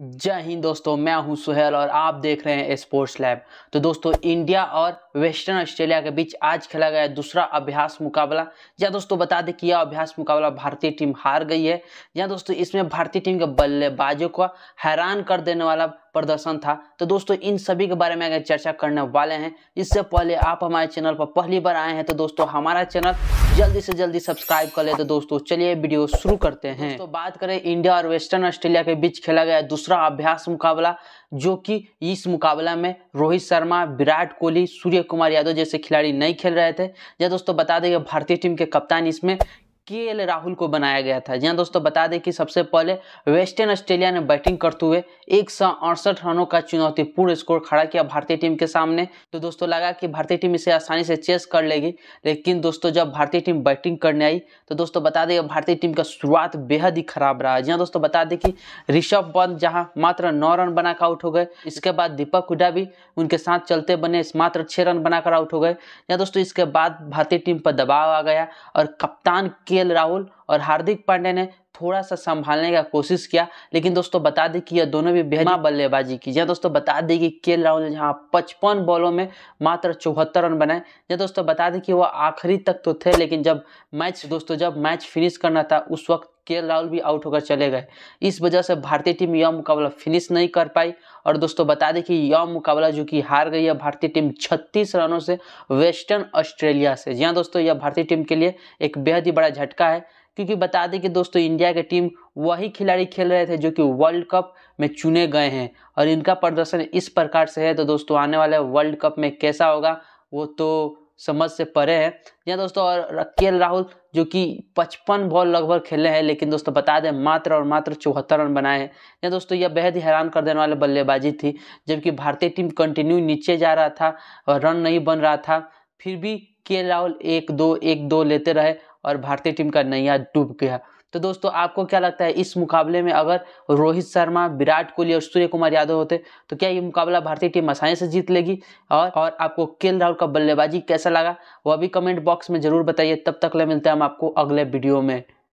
जय हिंद दोस्तों मैं हूं सुहेल और आप देख रहे हैं स्पोर्ट्स लैब तो दोस्तों इंडिया और वेस्टर्न ऑस्ट्रेलिया के बीच आज खेला गया दूसरा अभ्यास मुकाबला या दोस्तों बता दें कि यह अभ्यास मुकाबला भारतीय टीम हार गई है या दोस्तों इसमें भारतीय टीम के बल्लेबाजों को हैरान कर देने वाला प्रदर्शन था तो दोस्तों इन सभी के बारे में अगर चर्चा करने वाले हैं इससे पहले आप हमारे चैनल पर पहली बार आए हैं तो दोस्तों हमारा चैनल जल्दी से जल्दी सब्सक्राइब कर ले तो दोस्तों चलिए वीडियो शुरू करते हैं तो बात करें इंडिया और वेस्टर्न ऑस्ट्रेलिया के बीच खेला गया दूसरा अभ्यास मुकाबला जो कि इस मुकाबला में रोहित शर्मा विराट कोहली सूर्य कुमार यादव जैसे खिलाड़ी नहीं खेल रहे थे या दोस्तों बता दें भारतीय टीम के कप्तान इसमें के एल राहुल को बनाया गया था जहाँ दोस्तों बता दें कि सबसे पहले वेस्टर्न ऑस्ट्रेलिया ने बैटिंग करते हुए एक रनों का चुनौतीपूर्ण स्कोर खड़ा किया भारतीय टीम के सामने तो दोस्तों लगा कि भारतीय टीम इसे आसानी से चेस कर लेगी लेकिन दोस्तों जब भारतीय टीम बैटिंग करने आई तो दोस्तों बता दें भारतीय टीम का शुरुआत बेहद ही खराब रहा जहाँ दोस्तों बता दें कि ऋषभ पंत जहाँ मात्र नौ रन बनाकर आउट हो गए इसके बाद दीपक हुडा भी उनके साथ चलते बने मात्र छः रन बनाकर आउट हो गए या हाँ दोस्तों इसके बाद भारतीय टीम पर दबाव आ गया और कप्तान के के राहुल और हार्दिक पांडे ने थोड़ा सा संभालने का कोशिश किया लेकिन दोस्तों बता दें कि यह दोनों भी बेहद बल्लेबाजी की जहाँ दोस्तों बता दें कि के राहुल ने जहाँ पचपन बॉलों में मात्र चौहत्तर रन बनाए जहाँ दोस्तों बता दें कि वह आखिरी तक तो थे लेकिन जब मैच दोस्तों जब मैच फिनिश करना था उस वक्त के राहुल भी आउट होकर चले गए इस वजह से भारतीय टीम यह मुकाबला फिनिश नहीं कर पाई और दोस्तों बता दें कि यह मुकाबला जो कि हार गई है भारतीय टीम 36 रनों से वेस्टर्न ऑस्ट्रेलिया से जी हाँ दोस्तों यह भारतीय टीम के लिए एक बेहद ही बड़ा झटका है क्योंकि बता दें कि दोस्तों इंडिया की टीम वही खिलाड़ी खेल रहे थे जो कि वर्ल्ड कप में चुने गए हैं और इनका प्रदर्शन इस प्रकार से है तो दोस्तों आने वाले वर्ल्ड कप में कैसा होगा वो तो समझ से परे है या दोस्तों और के राहुल जो कि पचपन बॉल लगभग खेले हैं लेकिन दोस्तों बता दें मात्र और मात्र चौहत्तर रन बनाए हैं या दोस्तों यह बेहद ही हैरान कर देने वाले बल्लेबाजी थी जबकि भारतीय टीम कंटिन्यू नीचे जा रहा था और रन नहीं बन रहा था फिर भी के राहुल एक दो एक दो लेते रहे और भारतीय टीम का नैया डूब गया तो दोस्तों आपको क्या लगता है इस मुकाबले में अगर रोहित शर्मा विराट कोहली और सूर्य कुमार यादव होते तो क्या ये मुकाबला भारतीय टीम आसानी से जीत लेगी और और आपको के राहुल का बल्लेबाजी कैसा लगा वह भी कमेंट बॉक्स में जरूर बताइए तब तक ले मिलते हैं हम आपको अगले वीडियो में